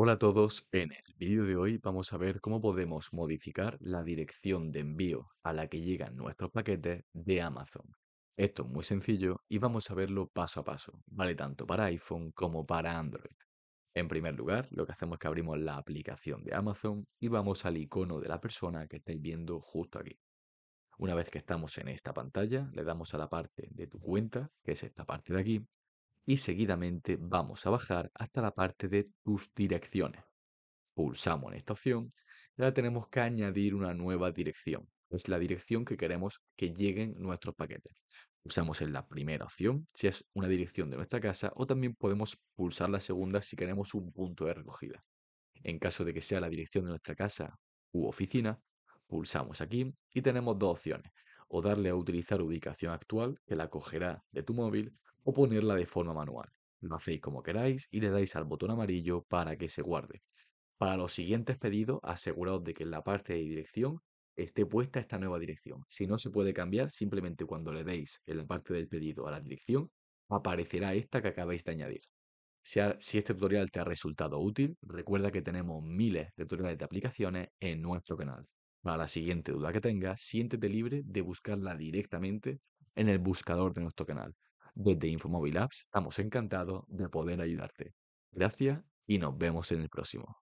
Hola a todos, en el vídeo de hoy vamos a ver cómo podemos modificar la dirección de envío a la que llegan nuestros paquetes de Amazon. Esto es muy sencillo y vamos a verlo paso a paso, vale tanto para iPhone como para Android. En primer lugar, lo que hacemos es que abrimos la aplicación de Amazon y vamos al icono de la persona que estáis viendo justo aquí. Una vez que estamos en esta pantalla, le damos a la parte de tu cuenta, que es esta parte de aquí, y seguidamente vamos a bajar hasta la parte de tus direcciones. Pulsamos en esta opción y ahora tenemos que añadir una nueva dirección. Es la dirección que queremos que lleguen nuestros paquetes. Pulsamos en la primera opción si es una dirección de nuestra casa o también podemos pulsar la segunda si queremos un punto de recogida. En caso de que sea la dirección de nuestra casa u oficina, pulsamos aquí y tenemos dos opciones. O darle a utilizar ubicación actual, que la cogerá de tu móvil, o ponerla de forma manual. Lo hacéis como queráis y le dais al botón amarillo para que se guarde. Para los siguientes pedidos, aseguraos de que en la parte de dirección esté puesta esta nueva dirección. Si no se puede cambiar, simplemente cuando le deis en la parte del pedido a la dirección, aparecerá esta que acabáis de añadir. Si, si este tutorial te ha resultado útil, recuerda que tenemos miles de tutoriales de aplicaciones en nuestro canal. Para la siguiente duda que tengas, siéntete libre de buscarla directamente en el buscador de nuestro canal. Desde Infomobile Apps estamos encantados de poder ayudarte. Gracias y nos vemos en el próximo.